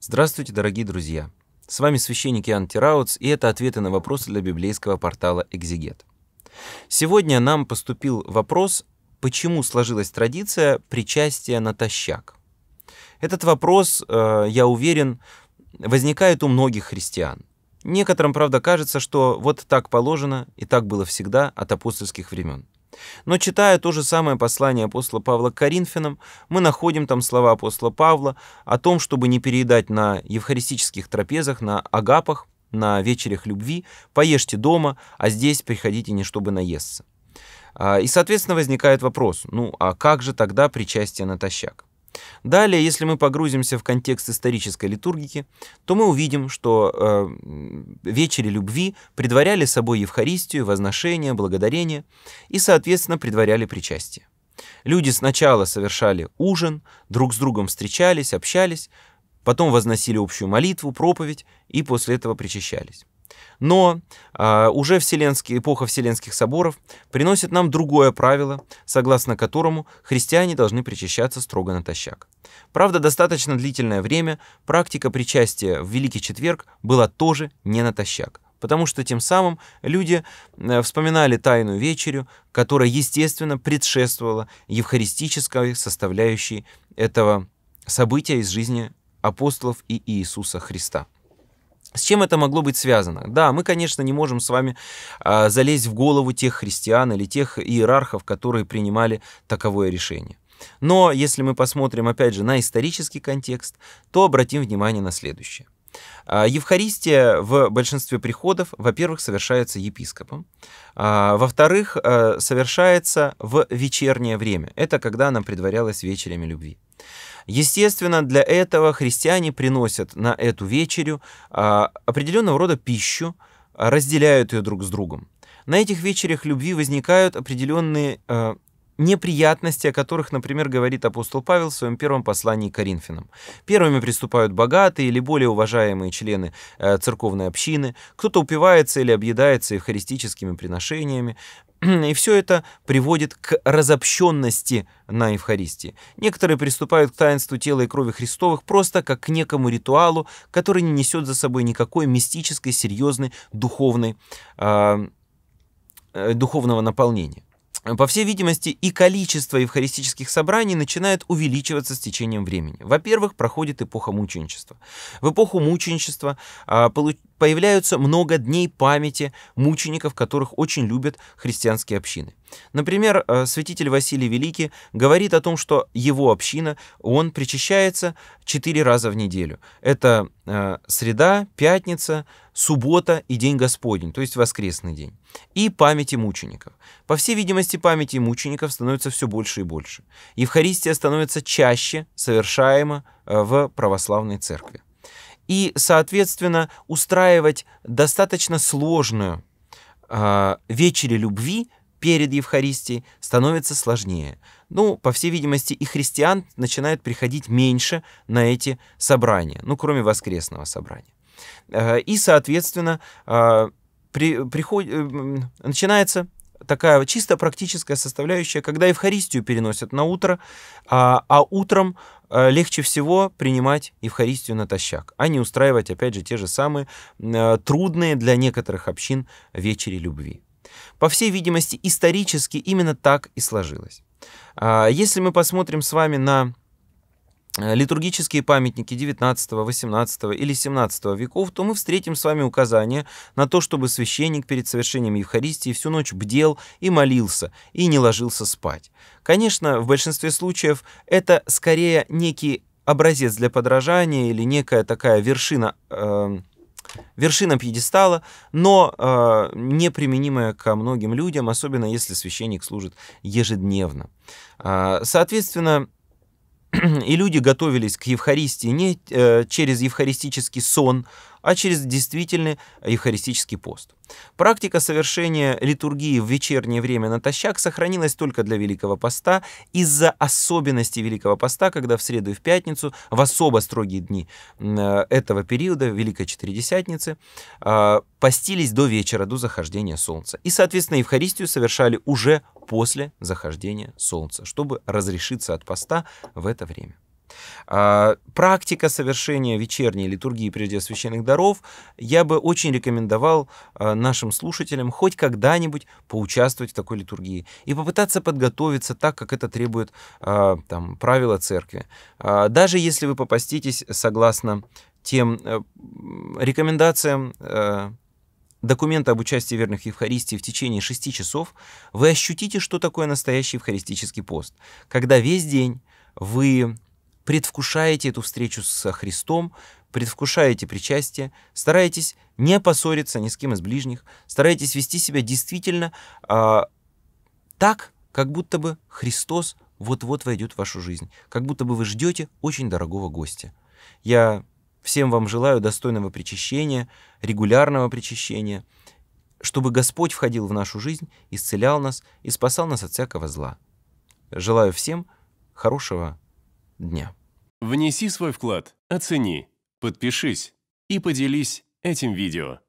Здравствуйте, дорогие друзья! С вами священник Иоанн Тирауц, и это ответы на вопросы для библейского портала «Экзегет». Сегодня нам поступил вопрос, почему сложилась традиция причастия натощак. Этот вопрос, э, я уверен, возникает у многих христиан. Некоторым, правда, кажется, что вот так положено, и так было всегда от апостольских времен. Но читая то же самое послание апостола Павла к Коринфянам, мы находим там слова апостола Павла о том, чтобы не переедать на евхаристических трапезах, на агапах, на вечерях любви, поешьте дома, а здесь приходите не чтобы наесться. А, и, соответственно, возникает вопрос, ну а как же тогда причастие натощак? Далее, если мы погрузимся в контекст исторической литургики, то мы увидим, что э, вечери любви предваряли собой Евхаристию, возношение, благодарение и, соответственно, предваряли причастие. Люди сначала совершали ужин, друг с другом встречались, общались, потом возносили общую молитву, проповедь и после этого причащались. Но э, уже вселенский, эпоха Вселенских соборов приносит нам другое правило, согласно которому христиане должны причащаться строго натощак. Правда, достаточно длительное время практика причастия в Великий Четверг была тоже не натощак, потому что тем самым люди э, вспоминали Тайную Вечерю, которая, естественно, предшествовала евхаристической составляющей этого события из жизни апостолов и Иисуса Христа. С чем это могло быть связано? Да, мы, конечно, не можем с вами а, залезть в голову тех христиан или тех иерархов, которые принимали таковое решение. Но если мы посмотрим, опять же, на исторический контекст, то обратим внимание на следующее. А, Евхаристия в большинстве приходов, во-первых, совершается епископом, а, во-вторых, э, совершается в вечернее время. Это когда она предварялась вечерями любви. Естественно, для этого христиане приносят на эту вечерю а, определенного рода пищу, а, разделяют ее друг с другом. На этих вечерях любви возникают определенные а, неприятности, о которых, например, говорит апостол Павел в своем первом послании к Коринфянам. Первыми приступают богатые или более уважаемые члены э, церковной общины, кто-то упивается или объедается евхаристическими приношениями, и все это приводит к разобщенности на Евхаристии. Некоторые приступают к таинству тела и крови Христовых просто как к некому ритуалу, который не несет за собой никакой мистической, серьезной, духовной, а, э, духовного наполнения. По всей видимости, и количество евхаристических собраний начинает увеличиваться с течением времени. Во-первых, проходит эпоха мученичества. В эпоху мученичества а, получ появляются много дней памяти мучеников, которых очень любят христианские общины. Например, э, святитель Василий Великий говорит о том, что его община, он причащается четыре раза в неделю. Это э, среда, пятница, суббота и День Господень, то есть воскресный день. И памяти мучеников. По всей видимости, памяти мучеников становится все больше и больше. Евхаристия становится чаще совершаема э, в православной церкви и, соответственно, устраивать достаточно сложную э, вечере любви перед Евхаристией становится сложнее. Ну, по всей видимости, и христиан начинает приходить меньше на эти собрания, ну, кроме воскресного собрания. А, и, соответственно, э, при, приход, э, начинается такая чисто практическая составляющая, когда Евхаристию переносят на утро, а, а утром Э, легче всего принимать Евхаристию натощак, а не устраивать, опять же, те же самые э, трудные для некоторых общин вечери любви. По всей видимости, исторически именно так и сложилось. А, если мы посмотрим с вами на Э, литургические памятники 19, 18 или 17 веков, то мы встретим с вами указание на то, чтобы священник перед совершением Евхаристии всю ночь бдел и молился, и не ложился спать. Конечно, в большинстве случаев это скорее некий образец для подражания или некая такая вершина э вершина пьедестала, но э, неприменимая ко многим людям, особенно если священник служит ежедневно. Э, соответственно, И люди готовились к Евхаристии не э, через евхаристический сон, а через действительный евхаристический пост. Практика совершения литургии в вечернее время натощак сохранилась только для Великого Поста из-за особенностей Великого Поста, когда в среду и в пятницу, в особо строгие дни э, этого периода, Великой Четыредесятницы, а, постились до вечера, до захождения солнца. И, соответственно, Евхаристию совершали уже после захождения солнца, чтобы разрешиться от поста в это время. А, практика совершения вечерней литургии прежде священных даров я бы очень рекомендовал а, нашим слушателям хоть когда-нибудь поучаствовать в такой литургии и попытаться подготовиться так, как это требует а, там, правила церкви. Даже если вы попаститесь согласно тем э, рекомендациям э, документа об участии верных в Евхаристии в течение 6 часов, вы ощутите, что такое настоящий евхаристический пост, когда весь день вы предвкушаете эту встречу со Христом, предвкушаете причастие, стараетесь не поссориться ни с кем из ближних, стараетесь вести себя действительно э, так, как будто бы Христос вот-вот войдет в вашу жизнь, как будто бы вы ждете очень дорогого гостя. Я всем вам желаю достойного причащения, регулярного причащения, чтобы Господь входил в нашу жизнь, исцелял нас и спасал нас от всякого зла. Желаю всем хорошего дня. Внеси свой вклад, оцени, подпишись и поделись этим видео.